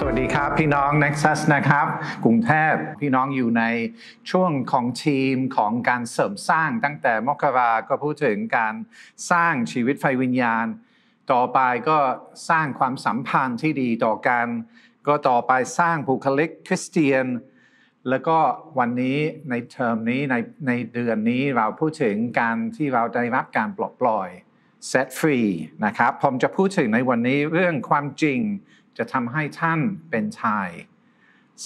สวัสดีครับพี่น้อง Nexus นะครับกรุงเทพพี่น้องอยู่ในช่วงของทีมของการเสริมสร้างตั้งแต่มกราก็พูดถึงการสร้างชีวิตไฟวิญญาณ ต่อไปก็สร้างความสัมพันธ์ที่ดีต่อกันก็ต่อไปสร้างผู้คลิกคริสเตียน แล้วก็วันนี้ในเทอมนี้ในในเดือนนี้เราพูดถึงการที่เราได้รับการปลดปล่อย set free นะครับผมจะพูดถึงในวันนี้เรื่องความจริงจะทำให้ท่านเป็นชาย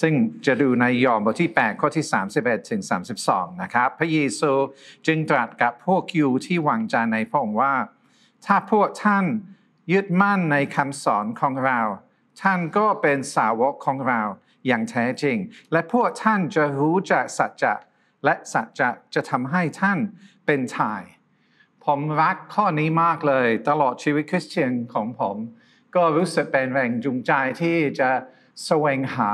ซึ่งจะดูในยอห์นบทที่ 8 ข้อที่31ถึง32นะครับ พระเยซูจึงตรัสกับพวกยูที่วางใจในพระองค์ว่า ถ้าพวกท่านยึดมั่นในคำสอนของเรา ท่านก็เป็นสาวกของเราอย่างแท้จริง และพวกท่านจะรู้จักสัจจะและสัจจะจะทำให้ท่านเป็นชาย ผมรักข้อนี้มากเลย ตลอดชีวิตคริสเตียนของผมก็รู้สึกเป็นแรงจูงใจที่จะแสวงหา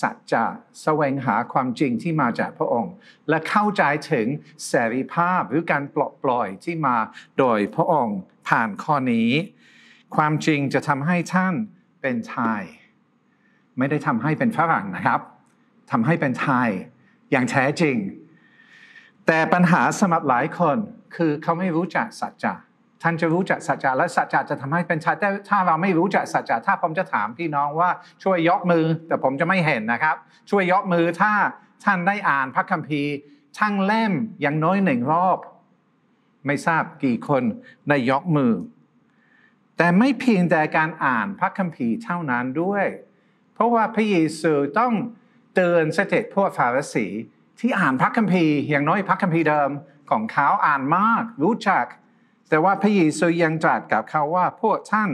สัจจะแสวงหาความจริงที่มาจากพระองค์ และเข้าใจถึงเสรีภาพ หรือการปลดปล่อยที่มาโดยพระองค์ผ่านข้อนี้ ความจริงจะทำให้ท่านเป็นไทยไม่ได้ทำให้เป็นฝรั่งนะครับทำให้เป็นไทยอย่างแท้จริง แต่ปัญหาสัครหลายคนคือเขาไม่รู้จักสัจจะท่านจะรู้จักสัจจะและสัจจะจะทำให้เป็นชาติถ้าเราไม่รู้จักสัจจะถ้าผมจะถามพี่น้องว่าช่วยยกมือแต่ผมจะไม่เห็นนะครับ ช่วยยกมือถ้าท่านได้อ่านพระคัมภีร์ทั้งเล่มอย่างน้อยหนึ่งรอบ ไม่ทราบกี่คนได้ยกมือ แต่ไม่เพียงแต่การอ่านพระคัมภีร์เท่านั้นด้วย เพราะว่าพระเยซูต้องเตือนเสด็จพวกฟาริสี ที่อ่านพระคัมภีร์อย่างน้อยพระคัมภีร์เดิมของเขาอ่านมากรู้จักแต่ว่าพระเยซูยังตรัสกับเขาว่าพวกท่าน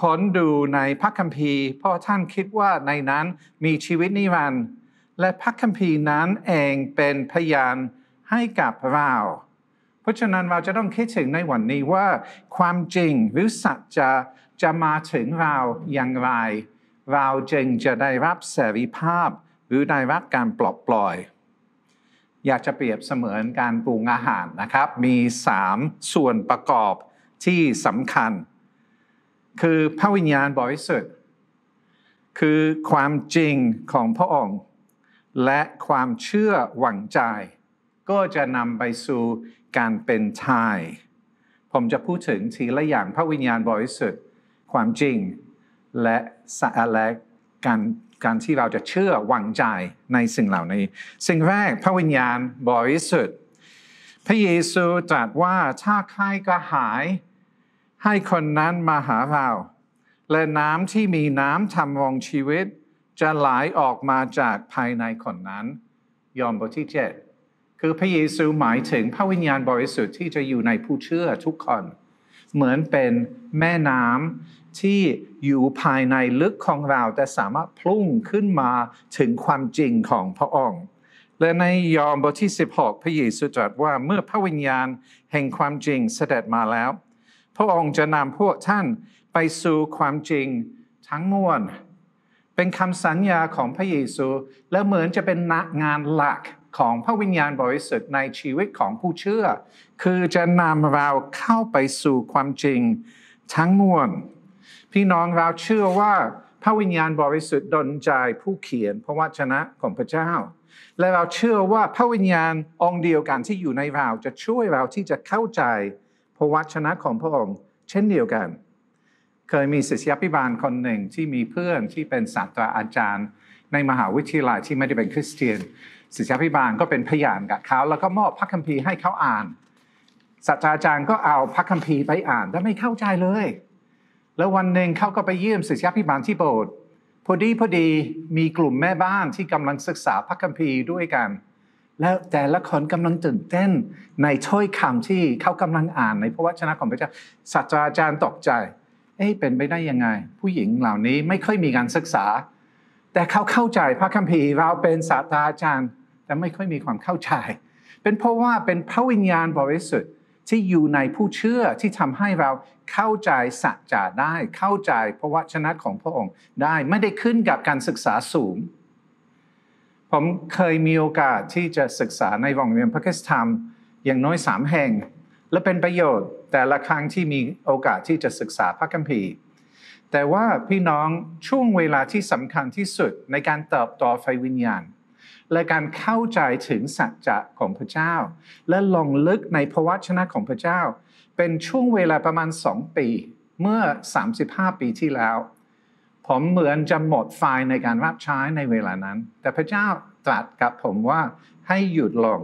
ค้นดูในพระคัมภีร์เพราะท่านคิดว่าในนั้นมีชีวิตนิรันดร์และพระคัมภีร์นั้นเองเป็นพยานให้กับเรา เพราะฉะนั้นเราจะต้องคิดถึงในวันนี้ว่า ความจริงหรือสัจจะจะมาถึงเราอย่างไรเราจึงจะได้รับเสรีภาพหรือได้รับการปลดปล่อยอยากจะเปรียบเสมือนการปรุงอาหารนะครับ มี 3 ส่วนประกอบที่สำคัญ คือพระวิญญาณบริสุทธิ์คือความจริงของพระองค์ และความเชื่อหวังใจ ก็จะนำไปสู่การเป็นชาย ผมจะพูดถึงทีละอย่างพระวิญญาณบริสุทธิ์ความจริงและสะและการการที่เราจะเชื่อวางใจในสิ่งเหล่านี้ สิ่งแรกพระวิญญาณบริสุทธิ์ พระเยซูตรัสว่าถ้าใครกระหาย ให้คนนั้นมาหาเราและน้ำที่มีน้ำทำรองชีวิต จะไหลออกมาจากภายในคนนั้น ยอมบทที่7คือพระเยซูหมายถึงพระวิญญาณบริสุทธิ์ ที่จะอยู่ในผู้เชื่อทุกคน เหมือนเป็นแม่น้ำที่อยู่ภายในลึกของเรา แต่สามารถพุ่งขึ้นมาถึงความจริงของพระองค์ และในยอห์นบทที่ 16 พระเยซูตรัสว่าเมื่อพระวิญญาณแห่งความจริงเสด็จมาแล้ว พระองค์จะนำพวกท่านไปสู่ความจริงทั้งมวล เป็นคำสัญญาของพระเยซูและเหมือนจะเป็นงานหลักของพระวิญญาณบริสุทธิ์ในชีวิตของผู้เชื่อ คือจะนำเราเข้าไปสู่ความจริง ทั้งมวลพี่น้องเราเชื่อว่าพระวิญญาณบริสุทธิ์ดลใจผู้เขียนพระวจนะของพระเจ้า และเราเชื่อว่าพระวิญญาณองค์เดียวกันที่อยู่ในเราจะช่วยเราที่จะเข้าใจพระวจนะของพระองค์เช่นเดียวกัน เคยมีศิษยาภิบาลคนหนึ่งที่มีเพื่อนที่เป็นศาสตราอาจารย์ ในมหาวิทยาลัยที่ไม่ได้เป็นคริสเตียน ศิษยาภิบาลก็เป็นพยานกับเขาแล้วก็มอบพระคัมภีร์ให้เขาอ่านศาสตราจารย์ก็เอาพระคัมภีร์ไปอ่านแต่ไม่เข้าใจเลยแล้ววันหนึ่งเขาก็ไปเยี่ยมศิษยาพิบาลที่โบสถ์พอดีพอดีมีกลุ่มแม่บ้านที่กำลังศึกษาพระคัมภีร์ด้วยกัน แล้วแต่ละคนกำลังตื่นเต้นในถ้อยคำที่เขากำลังอ่าน ในพระวจนะของพระเจ้าศาสตราจารย์ตกใจ เอ้เป็นไปได้ยังไง ผู้หญิงเหล่านี้ไม่ค่อยมีการศึกษา แต่เขาเข้าใจพระคัมภีร์เราเป็นศาสตราจารย์ แต่ไม่ค่อยมีความเข้าใจเป็นเพราะว่าเป็นพระวิญญาณบริสุทธิ์ที่อยู่ในผู้เชื่อที่ทำให้เราเข้าใจสัจจะได้ เข้าใจพระวจนะของพระองค์ได้ไม่ได้ขึ้นกับการศึกษาสูง ผมเคยมีโอกาสที่จะศึกษาในวงเรียนพระคัมภีรม อย่างน้อยสามแห่ง และเป็นประโยชน์ แต่ละครั้งที่มีโอกาสที่จะศึกษาพระคัมภีร์ แต่ว่าพี่น้องช่วงเวลาที่สำคัญที่สุดในการเติบโตไฟวิญญาณและการเข้าใจถึงสัจจะของพระเจ้า และลงลึกในพระวจนะของพระเจ้า เป็นช่วงเวลาประมาณ2ปีเมื่อ 35 ปีที่แล้ว ผมเหมือนจะหมดไฟในการรับใช้ในเวลานั้น แต่พระเจ้าตรัสกับผมว่าให้หยุดลง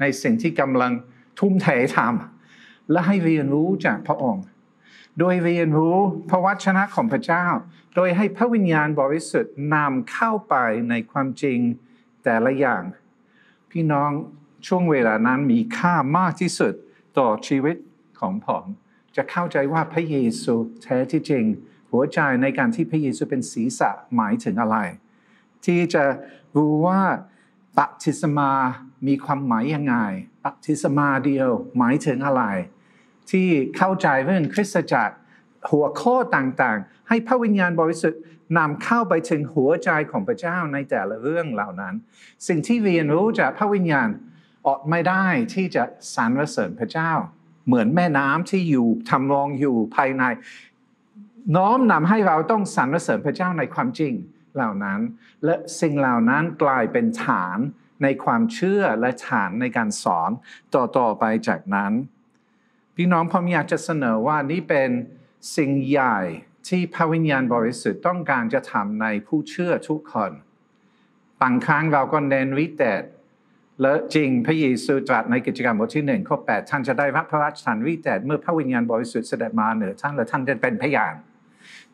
ในสิ่งที่กำลังทุ่มเททำและให้เรียนรู้จากพระองค์ โดยเรียนรู้พระวจนะของพระเจ้า โดยให้พระวิญญาณบริสุทธิ์นำเข้าไปในความจริงแต่ละอย่าง พี่น้องช่วงเวลานั้นมีค่ามากที่สุดต่อชีวิตของผม จะเข้าใจว่าพระเยซูแท้ที่จริง หัวใจในการที่พระเยซูเป็นศีรษะหมายถึงอะไร ที่จะรู้ว่าปัติสมามีความหมายยังไงปัติสมาเดียวหมายถึงอะไร ที่เข้าใจเรื่องคริสตจักรหัวข้อต่างๆ ให้พระวิญญาณบริสุทธิ์นำเข้าไปถึงหัวใจของพระเจ้าในแต่ละเรื่องเหล่านั้น สิ่งที่เรียนรู้จากพระวิญญาณอดไม่ได้ที่จะสรรเสริญพระเจ้า เหมือนแม่น้ำที่อยู่ทำรองอยู่ภายใน น้อมนำให้เราต้องสรรเสริญพระเจ้าในความจริงเหล่านั้น และสิ่งเหล่านั้นกลายเป็นฐานในความเชื่อและฐานในการสอนต่อๆไปจากนั้น พี่น้องผมอยากจะเสนอว่านี่เป็นสิ่งใหญ่ที่พระวิญญาณบริสุทธิ์ต้องการจะทำในผู้เชื่อทุกคนบางครั้งเราก็เน้นวิเตแล้วจริงพระเยซูตรัสในกิจกรรมบทที่หนึ่งข้อแปดท่านจะได้รับพระราชทานวิเตเมื่อพระวิญญาณบริสุทธิ์เสด็จมาเหนือท่านและท่านจะเป็นพยาน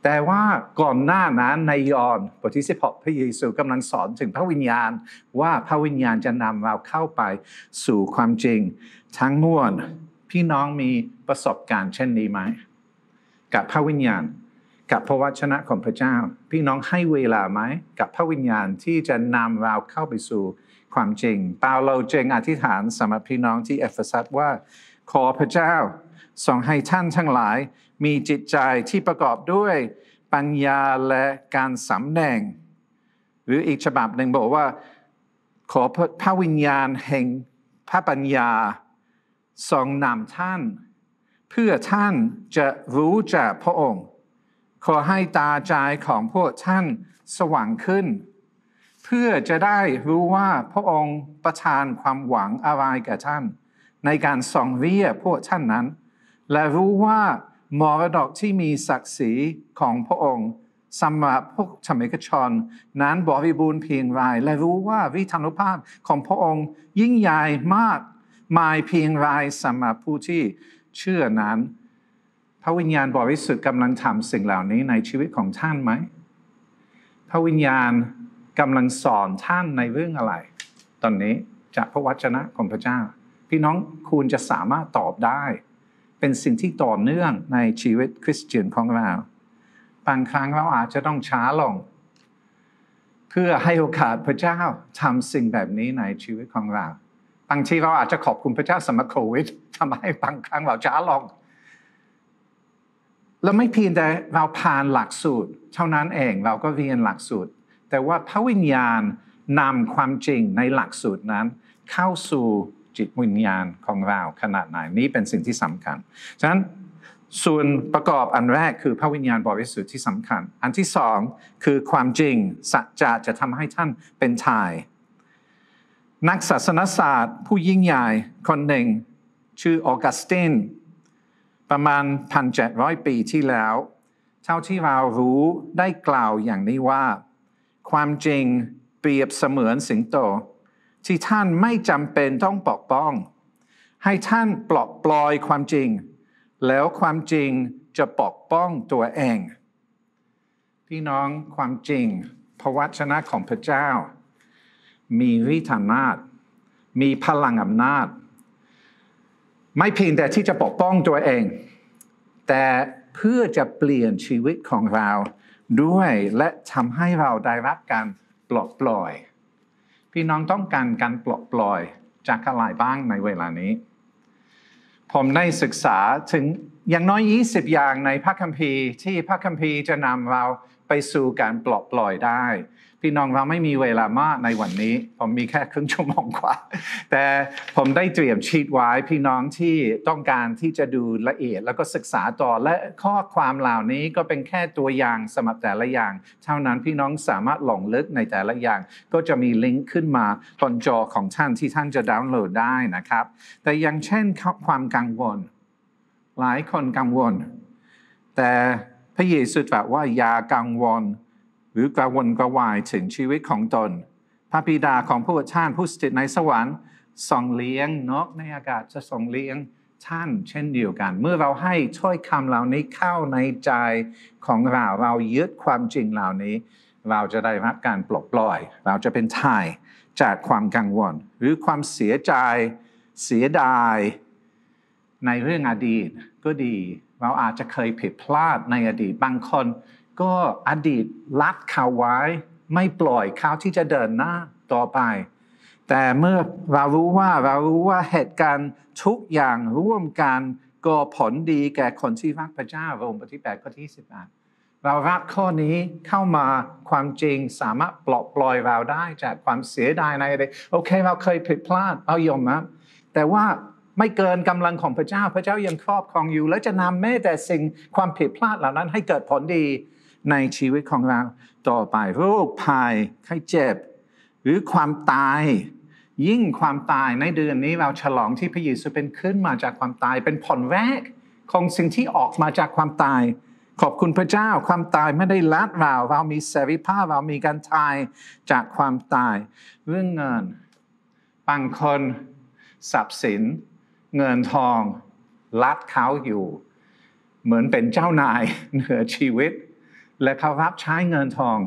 แต่ว่าก่อนหน้านั้นในยอห์นบทที่สิบหกพระเยซูกำลังสอนถึงพระวิญญาณว่าพระวิญญาณจะนำเราเข้าไปสู่ความจริง ทั้งมวลพี่น้องมีประสบการณ์ เช่นนี้ไหมกับพระวิญญาณกับพระวจนะของพระเจ้า พี่น้องให้เวลาไหมกับพระวิญญาณที่จะนำเราเข้าไปสู่ความจริง เปาเราจงอธิษฐานสำหรับพี่น้องที่เอเฟซัสว่า ขอพระเจ้าทรงให้ท่านทั้งหลาย มีจิตใจที่ประกอบด้วยปัญญาและการสำแดงหรืออีกฉบับหนึ่งบอกว่า ขอพระวิญญาณแห่งพระปัญญาทรงนำท่านพื่อท่านจะรู้จากพระองค์ ขอให้ตาใจของพวกท่านสว่างขึ้น เพื่อจะได้รู้ว่าพระองค์ประทานความหวังอะไรแก่ท่าน ในการส่องเรียพวกท่านนั้น และรู้ว่ามรดกที่มีศักดิ์ศรีของพระองค์สำหรับพวกชมิกชนนั้นบริบูรณ์เพียงไรและรู้ว่าวิธานุภาพของพระองค์ยิ่งใหญ่มากมายเพียงไรสำหรับผู้ที่เชื่อนั้น พระวิญญาณบริสุทธิ์กำลังทำสิ่งเหล่านี้ในชีวิตของท่านไหมพระวิญญาณกำลังสอนท่านในเรื่องอะไรตอนนี้จากพระวจนะของพระเจ้า พี่น้องคุณจะสามารถตอบได้ เป็นสิ่งที่ต่อเนื่องในชีวิตคริสเตียนของเราบางครั้งเราอาจจะต้องช้าลงเพื่อให้โอกาสพระเจ้าทำสิ่งแบบนี้ในชีวิตของเราางทีเราอาจจะขอบคุณพระเจ้าสมัครโควิดทำให้บางครั้งเราช้าลงแลาไม่เพียงแต่เราผ่านหลักสูตร เท่านั้นเองเราก็เรียนหลักสูตร แต่ว่าพระวิญญาณนำความจริงในหลักสูตรนั้น เข้าสู่จิตวิญญาณของเรา ขนาดไหนนี้เป็นสิ่งที่สำคัญฉะนั้นส่วนประกอบอันแรกคือพระวิญญาณบริสุทธิ์ที่สำคัญ อันที่สองคือความจริง สัจจะจะทำให้ท่านเป็นชายนักศาสนศาสตร์ ผู้ยิ่งใหญ่คนหนึ่งชื่อออกัสตินประมาณ 1,700 ปีที่แล้ว เท่าที่เรารู้ได้กล่าวอย่างนี้ว่า ความจริงเปรียบเสมือนสิงโต ที่ท่านไม่จำเป็นต้องปกป้อง ให้ท่านปลอบปลอยความจริง แล้วความจริงจะปกป้องตัวเอง พี่น้องความจริงพระวจนะของพระเจ้ามีฤทธิอำนาจมีพลังอำนาจ ไม่เพียงแต่ที่จะปกป้องตัวเอง แต่เพื่อจะเปลี่ยนชีวิตของเราด้วยและทำให้เราได้รับการปลดปล่อย พี่น้องต้องการการปลดปล่อยจากอะไรบ้างในเวลานี้ ผมได้ศึกษาถึงอย่างน้อย 20 อย่างในพระคัมภีร์ที่พระคัมภีร์จะนำเราไปสู่การปลดปล่อยได้พี่น้องเราไม่มีเวลามากในวันนี้ ผมมีแค่ครึ่งชั่วโมงกว่าแต่ผมได้เตรียมชีตไว้พี่น้องที่ต้องการที่จะดูละเอียดแล้วก็ศึกษาต่อ และข้อความเหล่านี้ก็เป็นแค่ตัวอย่างสำหรับแต่ละอย่าง เท่านั้นพี่น้องสามารถหลงลึกในแต่ละอย่าง ก็จะมีลิงก์ขึ้นมาบนจอของท่านที่ท่านจะดาวน์โหลดได้นะครับ แต่ยังเช่นความกังวล หลายคนกังวล แต่พระเยซูตรัสว่าอย่ากังวลหรือกระวนกระวายถึงชีวิตของตนพระบิดาของพระชาติผู้สถิตในสวรรค์ส่องเลี้ยง นกในอากาศจะส่องเลี้ยงท่าน เช่นเดียวกัน เมื่อเราให้ช่อยคำเหล่านี้เข้าในใจของเรา เรายึดความจริงเหล่านี้ เราจะได้รับการปลดปล่อย เราจะเป็นทายจากความกังวล หรือความเสียใจเสียดายในเรื่องอดีตก็ดีเราอาจจะเคยผิดพลาดในอดีตบางคนก็อดีตลัดเขาไว้ไม่ปล่อยเขาที่จะเดินหน้าต่อไป แต่เมื่อเรารู้ว่าเรารู้ว่าเหตุการณ์ทุกอย่างร่วมกันก็ผลดีแก่คนที่รักพระเจ้าโรมบทที่8ข้อที่สิบเรารับข้อนี้เข้ามาความจริงสามารถปลอบปล่อยเราได้จากความเสียดายในอะไรโอเค เราเคยผิดพลาดเอายอมรับแต่ว่าไม่เกินกำลังของพระเจ้าพระเจ้ายังครอบครองอยู่ และจะนำแม้แต่สิ่งความผิดพลาดเหล่านั้นให้เกิดผลดีในชีวิตของเราต่อไปโรคภัยไข้เจ็บหรือความตายยิ่งความตายในเดือนนี้เราฉลองที่พระเยซูเป็นขึ้นมาจากความตาย เป็นผ่อนแรกของสิ่งที่ออกมาจากความตาย ขอบคุณพระเจ้า ความตายไม่ได้ลัดเราเรามีเสรีภาพเรามีการตายจากความตาย เรื่องเงินบางคนสับสิน เงินทอง ลัดเขาอยู่ เหมือนเป็นเจ้านายเหนือชีวิตและเขารับใช้เงินทอง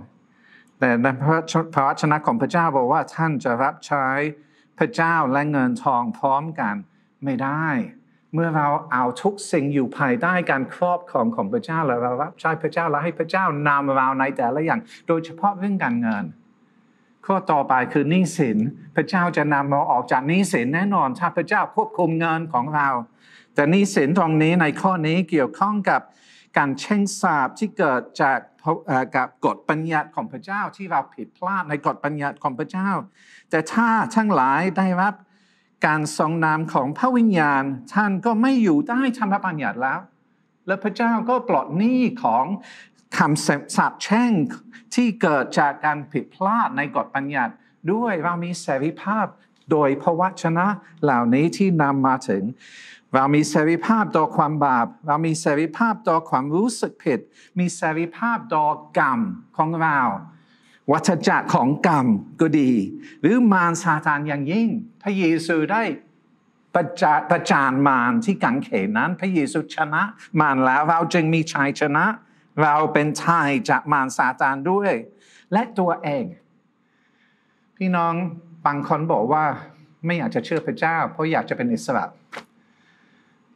แต่ในพระพระวจนะของพระเจ้าบอกว่าท่านจะรับใช้พระเจ้าและเงินทองพร้อมกันไม่ได้ เมื่อเราเอาทุกสิ่งอยู่ภายใต้การครอบครองของพระเจ้าแล้วเรารับใช้พระเจ้าแล้วให้พระเจ้านำเราในแต่ละอย่าง โดยเฉพาะเรื่องการเงินข้อต่อไปคือหนี้สินพระเจ้าจะนำเราออกจากหนี้สินแน่นอนถ้าพระเจ้าควบคุมเงินของเราแต่นี่สินตรงนี้ในข้อนี้เกี่ยวข้องกับการเช่งสาบที่เกิด จากกับกฎปัญญัติของพระเจ้าที่เราผิดพลาดในกฎปัญญัติของพระเจ้า แต่ถ้าทั้งหลายได้รับการทรงนามของพระวิญญาณ ท่านก็ไม่อยู่ใต้ธรรมบัญญัติแล้ว และพระเจ้าก็ปลดหนี้ของคำสาปแช่งที่เกิดจากการผิดพลาดในกฎปัญญัติด้วยเรามีเสรีภาพโดยพระวจนะเหล่านี้ที่นำมาถึงเรามีเสรีภาพต่อความบาป เรามีเสรีภาพต่อความรู้สึกผิด มีเสรีภาพต่อกรรมของเรา วัฏจักรของกรรมก็ดี หรือมารซาตานอย่างยิ่งพระเยซูได้ประจาประจานมารที่กังเขนนั้น พระเยซูชนะมารแล้วเราจึงมีชัยชนะเราเป็นชายจากมารซาตานด้วย และตัวเอง พี่น้องบางคนบอกว่าไม่อยากจะเชื่อพระเจ้าเพราะอยากจะเป็นอิสระ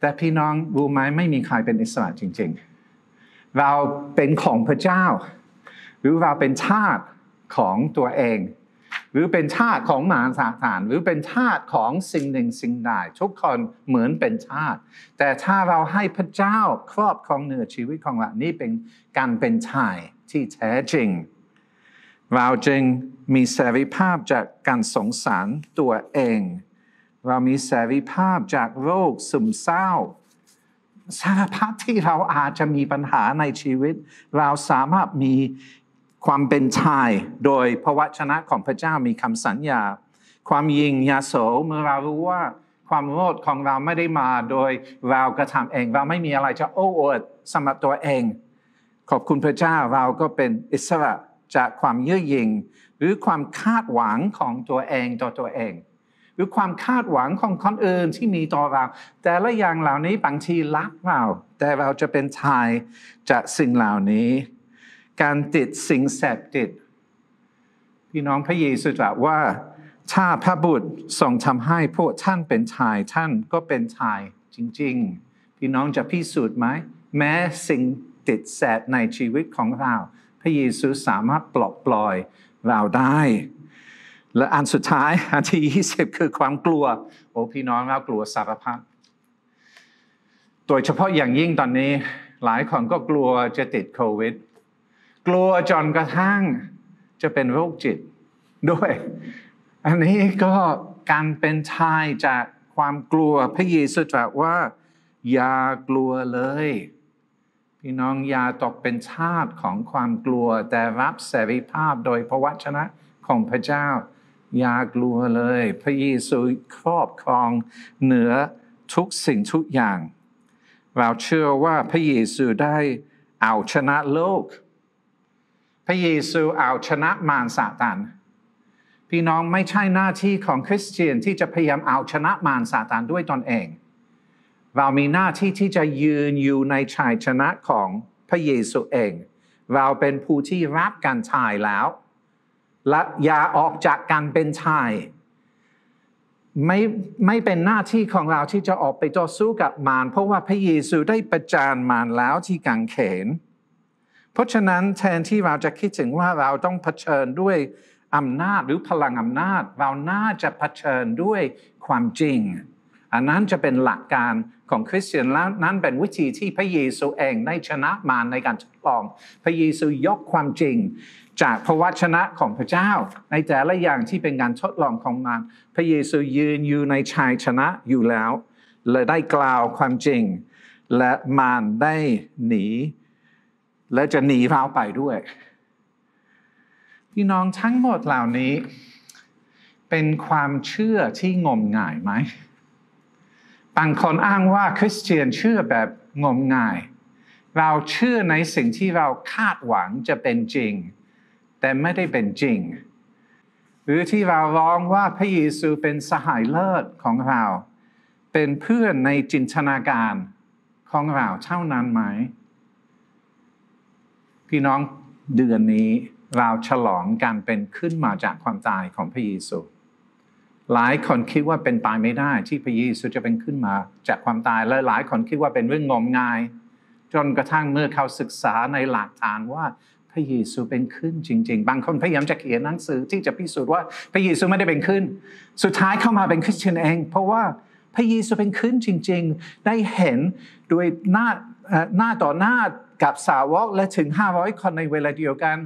แต่พี่น้องรู้ไหมไม่มีใครเป็นอิสระจริงๆเราเป็นของพระเจ้า หรือเราเป็นชาติของตัวเอง หรือเป็นชาติของมาาสาฐานหรือเป็นชาติของสิ่งหนึ่งสิ่งใดทุกคนเหมือนเป็นชาติแต่ถ้าเราให้พระเจ้าครอบครองเหนือชีวิตของเรา นี่เป็นการเป็นชายที่แท้จริงเราจึงมีเสรีภาพจากการสงสารตัวเองเรามีเสรีภาพจากโรคซึมเศร้าสารพัดที่เราอาจจะมีปัญหาในชีวิต เราสามารถมีความเป็นชาย โดยพระวจนะของพระเจ้ามีคำสัญญา ความยิงยาโส เมื่อเรารู้ว่าความโลดของเราไม่ได้มา โดยเรากระทำเองเราไม่มีอะไรจะโอ้อวดสำหรับตัวเอง ขอบคุณพระเจ้าเราก็เป็นอิสระจากความเย่อยิง หรือความคาดหวังของตัวเองต่อตัวเองหรือความคาดหวังของคนอื่นที่มีต่อเราแต่ละอย่างเหล่านี้บางทีรักเราแต่เราจะเป็นชายจากสิ่งเหล่านี้ การติดสิ่งเสพติด พี่น้องพระเยซูตรัสว่าถ้าพระบุตรทรงทำให้พวกท่านเป็นชายท่านก็เป็นชายจริง ๆ พี่น้องจะพิสูจน์ไหมแม้สิ่งติดแสบในชีวิตของเรา พระเยซูสามารถปลบปล่อยเราได้และอันสุดท้ายอันที่20คือความกลัวโอ้พี่น้องเรากลัวสารพัดโดยเฉพาะอย่างยิ่งตอนนี้หลายคนก็กลัวจะติดโควิด กลัวจนกระทั่ง จะเป็นโรคจิตด้วย อันนี้ก็การเป็นชายจากความกลัวพระเยซูตรัสว่าอย่ากลัวเลย พี่น้องอย่าตกเป็นทาสของความกลัวแต่รับเสรีภาพโดยพระวจนะของพระเจ้าอย่ากลัวเลย พระเยซูครอบครองเหนือทุกสิ่งทุกอย่างเราเชื่อว่าพระเยซูได้เอาชนะโลก พระเยซูเอาชนะมารซาตานพี่น้องไม่ใช่หน้าที่ของคริสเตียนที่จะพยายามเอาชนะมารซาตานด้วยตนเองเรา มีหน้าที่ที่จะยืนอยู่ในชัยชนะของพระเยซูเองเราเป็นผู้ที่รับการชัายแล้วและอย่าออกจากการเป็นชายไม่ไม่เป็นหน้าที่ของเราที่จะออกไปต่อสู้กับมารเพราะว่าพระเยซูได้ประจานมารแล้วที่กังเขน เพราะฉะนั้นแทนที่เราจะคิดถึงว่าเราต้องเผชิญด้วยอำนาจหรือพลังอำนาจ เราน่าจะเผชิญด้วยความจริง อันนั้นจะเป็นหลักการของคริสเตียนแล้วนั้นเป็นวิธีที่พระเยซูเองได้ชนะมารในการทดลองพระเยซูยกความจริงจากพระวจนะของพระเจ้า ในแต่ละอย่างที่เป็นการทดลองของมันพระเยซูยืนอยู่ในชายชนะอยู่แล้ว และได้กล่าวความจริง และมารได้หนี และจะหนีเราไปด้วยพี่น้องทั้งหมดเหล่านี้ เป็นความเชื่อที่งมงายไหมบางคนอ้างว่าคริสเตียนเชื่อแบบงมงาย เราเชื่อในสิ่งที่เราคาดหวังจะเป็นจริงแต่ไม่ได้เป็นจริง หรือที่เราร้องว่าพระเยซูเป็นสหายเลิศของเรา เป็นเพื่อนในจินตนาการของเราเท่านั้นไหม พี่น้องเดือนนี้เราฉลองการเป็นขึ้นมาจากความตายของพระเยซู หลายคนคิดว่าเป็นไปไม่ได้ที่พระเยซูจะเป็นขึ้นมาจากความตายและหลายคนคิดว่าเป็นเรื่องงมงาย จนกระทั่งเมื่อเขาศึกษาในหลักฐานว่าพระเยซูเป็นขึ้นจริง ๆ บางคนพยายามจะเขียนหนังสือที่จะพิสูจน์ว่าพระเยซูไม่ได้เป็นขึ้น สุดท้ายเข้ามาเป็นคริสเตียนเอง เพราะว่าพระเยซูเป็นขึ้นจริง ๆ ได้เห็นด้วยหน้าหน้าต่อหน้ากับสาวกและถึง 500คนในเวลาเดียวกัน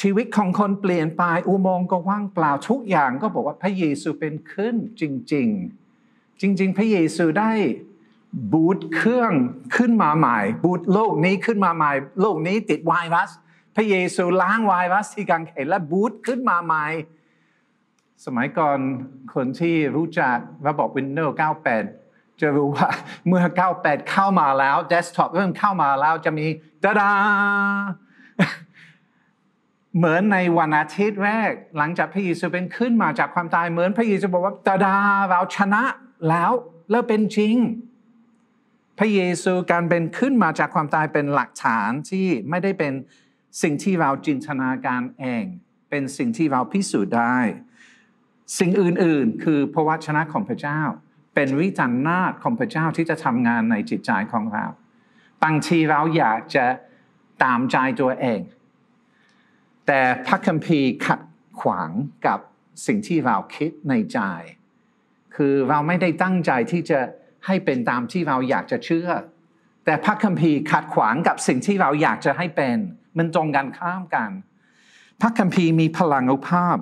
ชีวิตของคนเปลี่ยนไปอุโมงค์ก็ว่างเปล่าทุกอย่างก็บอกว่าพระเยซูเป็นขึ้นจริงๆ จริง ๆ พระเยซูได้บูตเครื่องขึ้นมาใหม่ บูตโลกนี้ขึ้นมาใหม่ โลกนี้ติดไวรัสพระเยซูล้างวายวัสทีกังเขนและบูตขึ้นมาใหม่ สมัยก่อนคนที่รู้จักระบบ Windows 98 จะรู้ว่าเมื่อ 98 เข้ามาแล้วเดสก์ท็อปเริ่มเข้ามาแล้วจะมี ตาดา เหมือนในวันอาทิตย์แรก หลังจากพระเยซูเป็นขึ้นมาจากความตายเหมือนพระเยซูบอกว่าตาดาเราชนะแล้วแล้วเป็นจริงพระเยซูการเป็นขึ้นมาจากความตายเป็นหลักฐานที่ไม่ได้เป็นสิ่งที่เราจินตนาการเองเป็นสิ่งที่เราพิสูจน์ได้ สิ่งอื่น ๆ คือพระวจนะของพระเจ้า เป็นวิจารณาของพระเจ้าที่จะทำงานในจิตใจของเราบางทีเราอยากจะตามใจตัวเอง แต่พระคัมภีร์ขัดขวางกับสิ่งที่เราคิดในใจ คือเราไม่ได้ตั้งใจที่จะให้เป็นตามที่เราอยากจะเชื่อ แต่พระคัมภีร์ขัดขวางกับสิ่งที่เราอยากจะให้เป็นมันตรงกันข้ามกัน พระคัมภีร์มีพลังอภาพ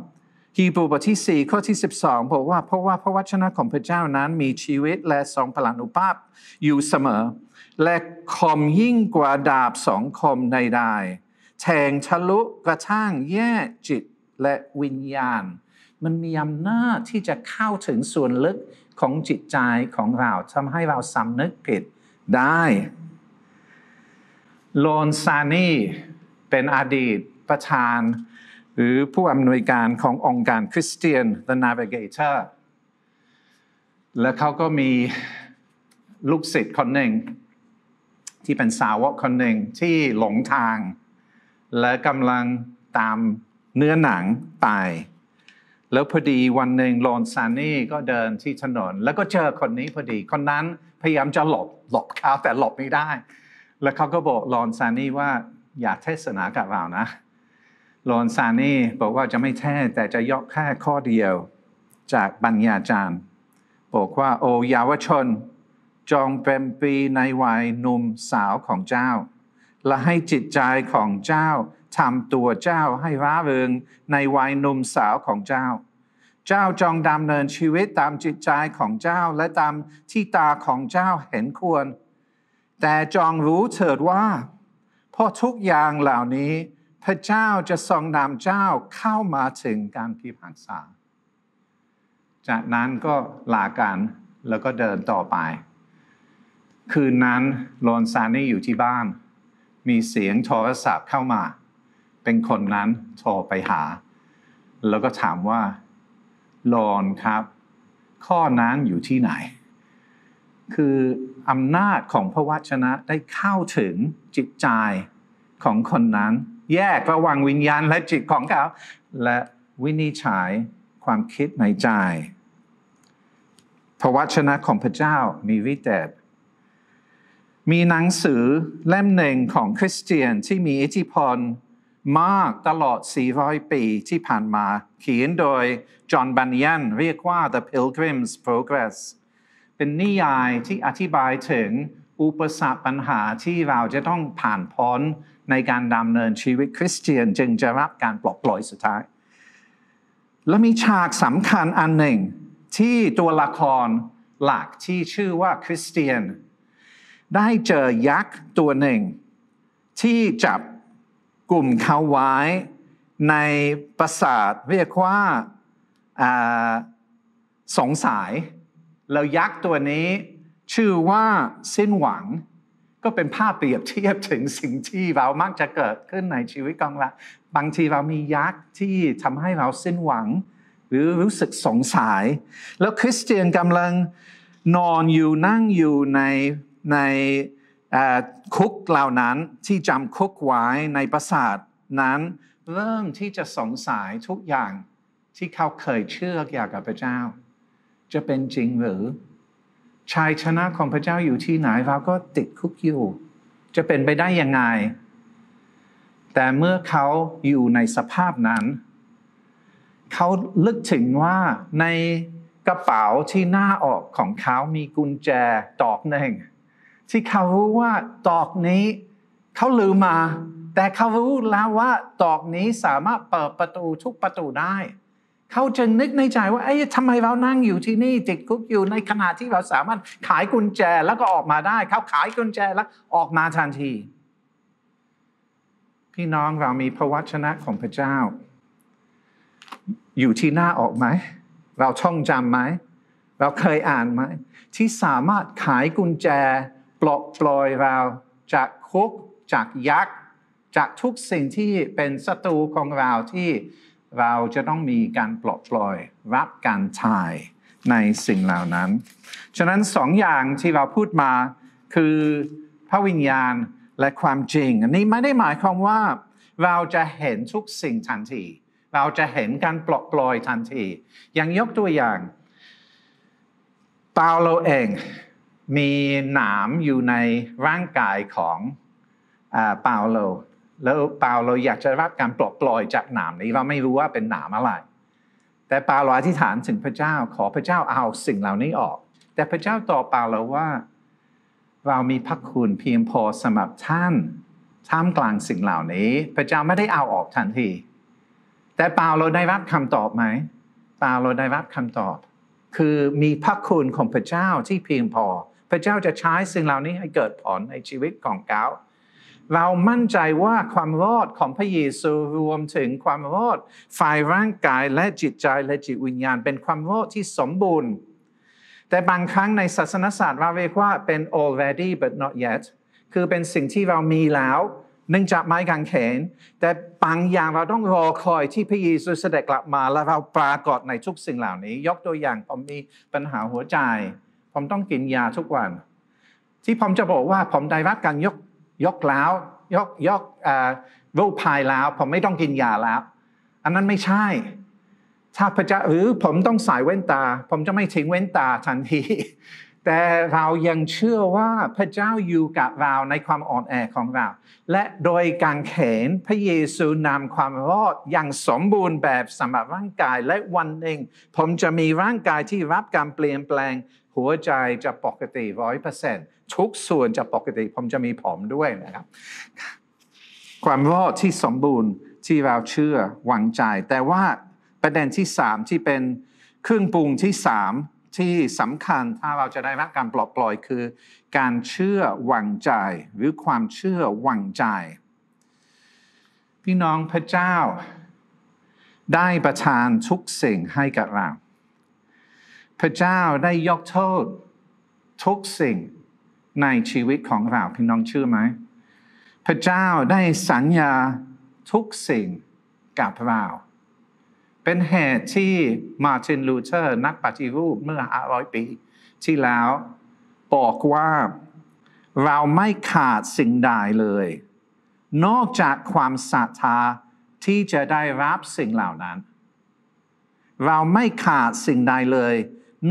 ฮีบรูบทที่ 4 ข้อที่ 12 บอกว่าเพราะว่าพระวจนะของพระเจ้านั้นมีชีวิตและสองพลังอภาพอยู่เสมอ และคมยิ่งกว่าดาบสองคมในดแทงทะลุกระทั่งแย่จิตและวิญญาณ มันมีอำนาจที่จะเข้าถึงส่วนลึกของจิตใจของเราทำให้เราสำนึกผิดได้โลนซานีเป็นอดีตประธาน หรือผู้อำนวยการขององค์การคริสเตียน The Navigator และเขาก็มีลูกศิษย์คนหนึ่งที่เป็นสาวกคนหนึ่งที่หลงทาง และกำลังตามเนื้อหนังตายแล้วพอดีวันหนึ่งลอนซานี่ก็เดินที่ถนน แล้วก็เจอคนนี้พอดีคนนั้นพยายามจะหลบหลบเขาแต่หลบไม่ได้ แล้วเขาก็บอกลอนซานี่ว่าอย่าเทศนากับเรานะ โลนซานี่บอกว่าจะไม่แท้แต่จะยกแค่ข้อเดียว จากบัญญาจารย์ บอกว่าโอ้ยาวชน จองเป็นปีในวัยหนุ่มสาวของเจ้า และให้จิตใจของเจ้าทำตัวเจ้าให้ร้าเริงในวัยหนุ่มสาวของเจ้า เจ้าจองดำเนินชีวิตตามจิตใจของเจ้าและตามที่ตาของเจ้าเห็นควร แต่จองรู้เถิดว่าเพราะทุกอย่างเหล่านี้ พระเจ้าจะทรงนำเจ้าเข้ามาถึงการพิพากษาจากนั้นก็ลากันแล้วก็เดินต่อไป คืนนั้นโลนซานี่อยู่ที่บ้าน มีเสียงโทรศัพท์เข้ามา เป็นคนนั้นโทรไปหา แล้วก็ถามว่าโลนครับ ข้อนั้นอยู่ที่ไหน คืออำนาจของพระวจนะได้เข้าถึงจิตใจของคนนั้นแยกระหว่างวิญญาณและจิตของเขาและวินิจฉัยความคิดในใจ พระวจนะของพระเจ้ามีวิเศษมีหนังสือเล่มหนึ่งของคริสเตียนที่มีอิทธิพลมากตลอด 400 ปีที่ผ่านมาเขียนโดยจอห์นบันยันเรียกว่า The Pilgrim's Progress เป็นนิยายที่อธิบายถึงอุปสรรคปัญหาที่เราจะต้องผ่านพ้นในการดำเนินชีวิตคริสเตียน จึงจะรับการปลอดปล่อยสุดท้าย และมีฉากสำคัญอันหนึ่งที่ตัวละครหลักที่ชื่อว่าคริสเตียน ได้เจอยักษ์ตัวหนึ่ง ที่จับกลุ่มเขาไว้ในปราสาทเรียกว่าสงสายแล้วยักษ์ตัวนี้ชื่อว่าสิ้นหวัง ก็เป็นภาพเปรียบเทียบถึงสิ่งที่เรามักจะเกิดขึ้นในชีวิตของเราบางทีเรามียักษ์ที่ทำให้เราสิ้นหวัง หรือรู้สึกสงสยัยแล้วคริสเตียนกำลังนอนอยู่นั่งอยู่ในในคุกเหล่านั้นที่จำคุกไว้ในปราสาทนั้น เริ่มที่จะสงสัยทุกอย่างที่เขาเคยเชื่อเกี่ยวกับพระเจ้าจะเป็นจริงหรือชายชนะของพระเจ้าอยู่ที่ไหนเราก็ติดคุกอยู่จะเป็นไปได้ยังไงแต่เมื่อเขาอยู่ในสภาพนั้นเขาลึกถึงว่าในกระเป๋าที่หน้าออกของเขามีกุญแจดอกหนึ่งที่เขารู้ว่าดอกนี้เขาลืมมา แต่เขารู้แล้วว่าดอกนี้สามารถเปิดประตูทุกประตูได้เขาจึงนึกในใจว่าเอ้ทำไมเรานั่งอยู่ที่นี่ ติดคุกอยู่ในขณะที่เราสามารถขายกุญแจแล้วก็ออกมาได้ เขาขายกุญแจแล้วออกมาทันที พี่น้องเรามีพระวชนะของพระเจ้า อยู่ที่หน้าออกไหม เราท่องจำไหม เราเคยอ่านไหมที่สามารถขายกุญแจปลกปล่อยเรา จากคุกจากยักษ์จากทุกสิ่งที่เป็นศัตรูของเราที่เราจะต้องมีการปลดปล่อย รับการทายในสิ่งเหล่านั้น ฉะนั้นสองอย่างที่เราพูดมาคือพระวิญญาณและความจริงอันนี้ไม่ได้หมายความว่า เราจะเห็นทุกสิ่งทันที เราจะเห็นการปลดปล่อยทันทีอย่างยกตัวอย่างเปาโลเอง มีหนามอยู่ในร่างกายของเปาโลแล้วเปาเราอยากจะรับการปลบปล่อยจากหนามนี้เราไม่รู้ว่าเป็นหนามอะไร แต่เปาเราอธิษฐานถึงพระเจ้าขอพระเจ้าเอาสิ่งเหล่านี้ออก แต่พระเจ้าตอบเปาเราว่า เรามีพระคุณเพียงพอสำหรับท่านท่ามกลางสิ่งเหล่านี้ พระเจ้าไม่ได้เอาออกทันที แต่เปาเราได้รับคำตอบไหมเปาเราได้รับคำตอบ คือมีพระคุณของพระเจ้าที่เพียงพอ พระเจ้าจะใช้สิ่งเหล่านี้ให้เกิดผลในชีวิตของเขาเรามั่นใจว่าความรอดของพระเยซูรวมถึงความรอดฝ่ายร่างกายและจิตใจและจิตวิญญาณ เป็นความรอดที่สมบูรณ์ แต่บางครั้งในศาสนศาสตร์ เราเรียกว่าเป็น already but not yet คือเป็นสิ่งที่เรามีแล้วเนื่องจากไม้กางเขน แต่บางอย่างเราต้องรอคอยที่พระเยซูเสด็จกลับมา และเราปรากฏในทุกสิ่งเหล่านี้ ยกตัวอย่างผมมีปัญหาหัวใจผมต้องกินยาทุกวัน ที่ผมจะบอกว่าผมได้รับการยกยกแล้วยกยกวูปภายแล้ว ผมไม่ต้องกินยาแล้ว อันนั้นไม่ใช่ ถ้าพระเจ้าหรือผมต้องใส่แว่นตา ผมจะไม่ทิ้งแว่นตาทันทีแต่เรายังเชื่อว่าพระเจ้าอยู่กับเราในความอ่อนแอของเรา และโดยการเขนพระเยซูนำความรอดอย่างสมบูรณ์แบบสำหรับร่างกายและวันหนึ่งผมจะมีร่างกายที่รับการเปลี่ยนแปลงหัวใจจะปกติร้อยเปอร์เซ็นต์ทุกส่วนจะปกติผมจะมีผอมด้วยนะครับ ความรอดที่สมบูรณ์ที่เราเชื่อวางใจ แต่ว่าประเด็นที่สามที่เป็นเครื่องปรุงที่สามที่สำคัญถ้าเราจะได้รับการปลอบปล่อยคือ การเชื่อหวังใจหรือความเชื่อหวังใจ พี่น้องพระเจ้าได้ประทานทุกสิ่งให้กับเรา พระเจ้าได้ยกโทษทุกสิ่งในชีวิตของเราพี่น้องเชื่อไหมพระเจ้าได้สัญญาทุกสิ่งกับเราเป็นเหตุที่มาร์ตินลูเทอร์นักปฏิรูปเมื่อ500ปี ที่แล้วบอกว่าเราไม่ขาดสิ่งใดเลย นอกจากความศรัทธาที่จะได้รับสิ่งเหล่านั้นเราไม่ขาดสิ่งใดเลย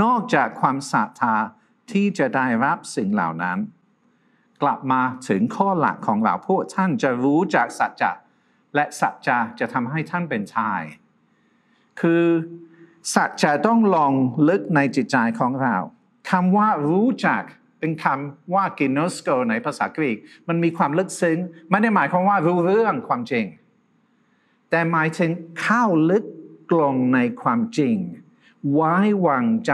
นอกจากความศรัทธาที่จะได้รับสิ่งเหล่านั้น กลับมาถึงข้อหลักของเราพวกท่านจะรู้จากสัจจะและสัจจะจะทำให้ท่านเป็นชายคือสัจจะต้องลองลึกในจิตใจของเราคำว่ารู้จักเป็นคำว่ากินโนสโกในภาษากรีกมันมีความลึกซึ้งไม่ได้หมายความว่ารู้เรื่องความจริง แต่หมายถึงเข้าลึกกลงในความจริง ไว้วางใจ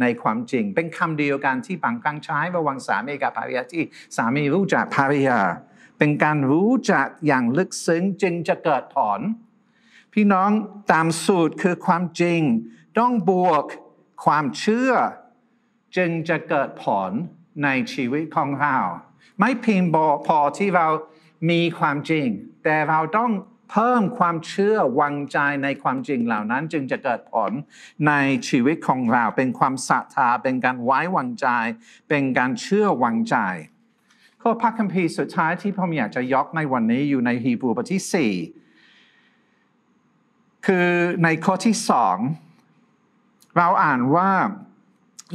ในความจริง เป็นคำเดียวกันที่บางครั้งใช้ระวัางสามีกับภรรยาที่สามีรู้จักภรรยา เป็นการรู้จักอย่างลึกซึ้งจึงจะเกิดผลพี่น้องตามสูตรคือความจริง ต้องบวกความเชื่อจึงจะเกิดผลในชีวิตของเรา ไม่เพียงพอที่เรามีความจริง แต่เราต้องเพิ่มความเชื่อวางใจในความจริงเหล่านั้น จึงจะเกิดผลในชีวิตของเรา เป็นความศรัทธา เป็นการไว้วางใจเป็นการเชื่อวางใจข้อพระคัมภีร์สุดท้ายที่ผมอยากจะยกในวันนี้อยู่ในฮีบรูบทที่4คือในข้อที่สองเราอ่านว่า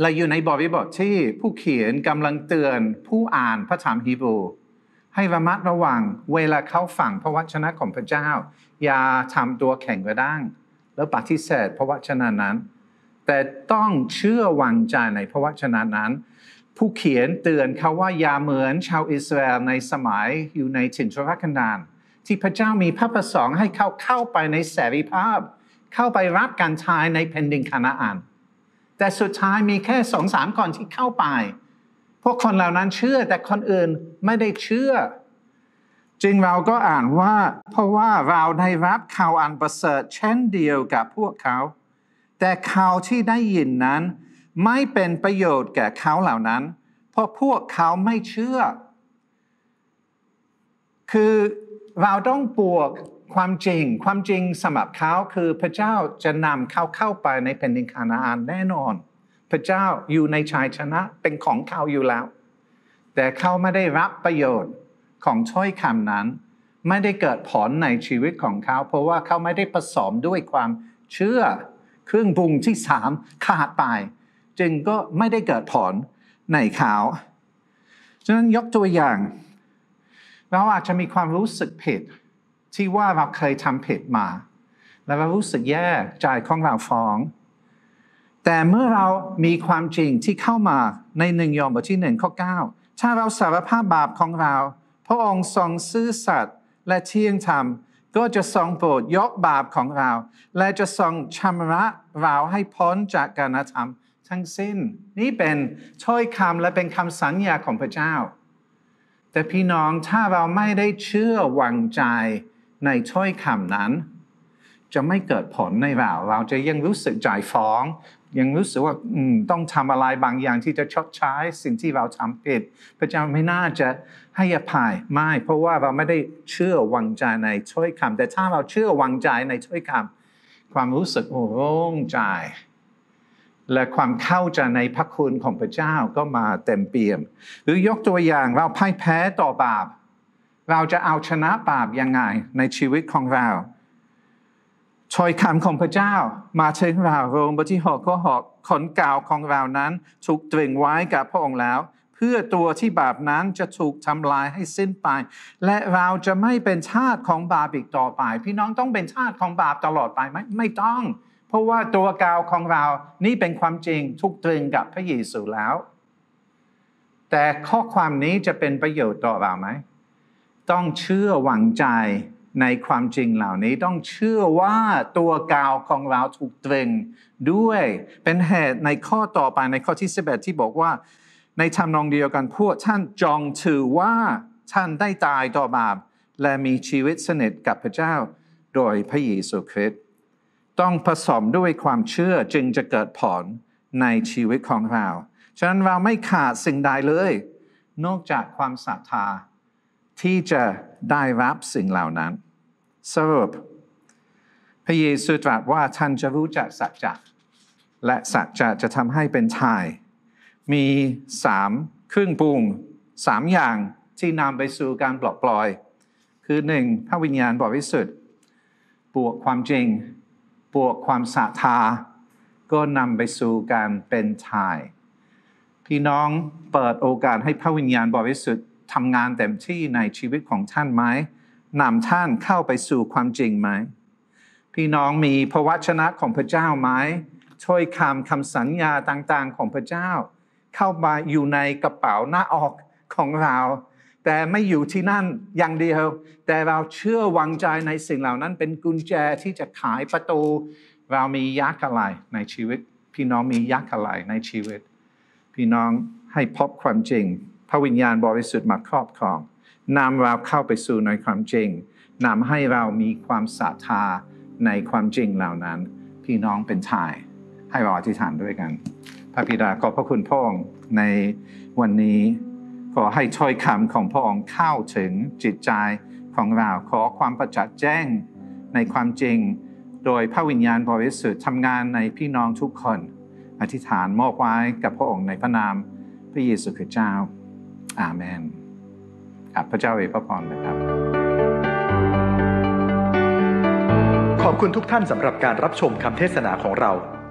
เราอยู่ในบริบทที่ผู้เขียนกำลังเตือนผู้อ่านพระธรรมฮีบรู ให้ระมัดระวังเวลาเข้าฝั่งพระวจนะของพระเจ้า อย่าทำตัวแข็งกระด้างแล้วปฏิเสธพระวจนะนั้น แต่ต้องเชื่อวางใจในพระวจนะนั้น ผู้เขียนเตือนเขาว่าอย่าเหมือนชาวอิสราเอลในสมัยอยู่ในถิ่นชุรกันดานที่พระเจ้ามีพระประสงค์ให้เขาเข้าไปในเสรีภาพ เข้าไปรับการทายในแผ่นดินคานาอันแต่สุดท้ายมีแค่สองสามคนที่เข้าไป พวกคนเหล่านั้นเชื่อแต่คนอื่นไม่ได้เชื่อจึงเราก็อ่านว่าเพราะว่าเราได้รับข่าวอันประเสริฐเช่นเดียวกับพวกเขา แต่ข่าวที่ได้ยินนั้น ไม่เป็นประโยชน์แก่เขาเหล่านั้น เพราะพวกเขาไม่เชื่อคือเราต้องบวกความจริงความจริงสำหรับเขาคือพระเจ้าจะนำเขาเข้าไปในแผ่นดินคานาอันแน่นอน พระเจ้าอยู่ในชายชนะเป็นของเขาอยู่แล้ว แต่เขาไม่ได้รับประโยชน์ของถ้อยคำนั้น ไม่ได้เกิดผลในชีวิตของเขา เพราะว่าเขาไม่ได้ผสมด้วยความเชื่อเครื่องบุงที่สามขาดไป จึงก็ไม่ได้เกิดผลในเขาฉะนั้นยกตัวอย่างเราอาจจะมีความรู้สึกผิดที่ว่าเราเคยทำผิดมา แล้วเรารู้สึกแย่ใจของเราฟ้อง แต่เมื่อเรามีความจริงที่เข้ามาในหนึ่งยอมบทที่หนึ่งข้อเก้าถ้าเราสารภาพบาปของเรา พระองค์ทรงซื่อสัตย์และเที่ยงธรรม ก็จะทรงโปรดยกบาปของเรา และจะทรงชำระเราให้พ้นจากการธรรมทั้งสิ้น นี่เป็นถ้อยคำและเป็นคำสัญญาของพระเจ้าแต่พี่น้องถ้าเราไม่ได้เชื่อวางใจในถ้อยคำนั้น จะไม่เกิดผลในเราเราจะยังรู้สึกจ่ายฟ้อง ยังรู้สึกว่าต้องทำอะไรบางอย่างที่จะชดใช้สิ่งที่เราทำผิดพระเจ้าไม่น่าจะให้อภัยไม่ เพราะว่าเราไม่ได้เชื่อวางใจในถ้อยคำแต่ถ้าเราเชื่อวางใจในถ้อยคำความรู้สึกโอ้โล่งใจและความเข้าใจในพระคุณของพระเจ้าก็มาเต็มเปี่ยม หรือยกตัวอย่างเราพ่ายแพ้ต่อบาป เราจะเอาชนะบาปยังไงในชีวิตของเราถอยคำของพระเจ้ามาถึงเราโรมบทที่หกข้อหกขนกาวของเรานั้นถูกตรึงไว้กับพระองค์แล้ว เพื่อตัวที่บาปนั้นจะถูกทำลายให้สิ้นไป และเราจะไม่เป็นทาสของบาปอีกต่อไป พี่น้องต้องเป็นทาสของบาปตลอดไปไหมไม่ต้องเพราะว่าตัวกาวของเรา นี่เป็นความจริงทุกตรึงกับพระเยซูแล้ว แต่ข้อความนี้จะเป็นประโยชน์ต่อเราไหม ต้องเชื่อหวังใจในความจริงเหล่านี้ ต้องเชื่อว่าตัวกาวของเราถูกตรึงด้วย เป็นเหตุในข้อต่อไปในข้อที่ 11 ที่บอกว่า ในทำนองเดียวกันพวกท่านจองถือว่าท่านได้ตายต่อบาป และมีชีวิตสนิทกับพระเจ้าโดยพระเยซูคริสต์ต้องผสมด้วยความเชื่อจึงจะเกิดผลในชีวิตของเรา ฉะนั้นเราไม่ขาดสิ่งใดเลย นอกจากความศรัทธาที่จะได้รับสิ่งเหล่านั้นสรุปพระเยซูตรัสว่าท่านจะรู้จักสัจจะและสัจจะจะทำให้เป็นชาย มีสามเครื่องปรุงสามอย่างที่นำไปสู่การปลอกปลอย คือหนึ่งพระวิญญาณบริสุทธิ์บวกความจริงบวกความศรัทธาก็นำไปสู่การเป็นชาย พี่น้องเปิดโอกาสให้พระวิญญาณบริสุทธิ์ทำงานเต็มที่ในชีวิตของท่านไหมนำท่านเข้าไปสู่ความจริงไหม พี่น้องมีพระวจนะของพระเจ้าไหม ช่วยคำคำสัญญาต่างๆของพระเจ้า เข้ามาอยู่ในกระเป๋าหน้าออกของเราแต่ไม่อยู่ที่นั่นอย่างเดียวแต่เราเชื่อวางใจในสิ่งเหล่านั้น เป็นกุญแจที่จะขายประตูเรามียักษ์อะไรในชีวิต พี่น้องมียักษ์อะไรในชีวิต พี่น้องให้พบความจริงพระวิญญาณบริสุทธิ์มาครอบครองนำเราเข้าไปสู่ในความจริงนำให้เรามีความศรัทธาในความจริงเหล่านั้น พี่น้องเป็นชาย ให้เราอธิษฐานด้วยกันพระบิดาขอบพระคุณพ่อในวันนี้ขอให้ถ้อยคำของพระองค์เข้าถึงจิตใจของเราขอความประจักษ์แจ้ง ในความจริง โดยพระวิญญาณบริสุทธิ์ทำงานในพี่น้องทุกคนอธิษฐานมอบไว้กับพระองค์ในพระนามพระเยซูคริสต์เจ้าอาเมนครับพระเจ้าเอพระพรนะครับ ขอบคุณทุกท่านสำหรับการรับชมคำเทศนาของเรา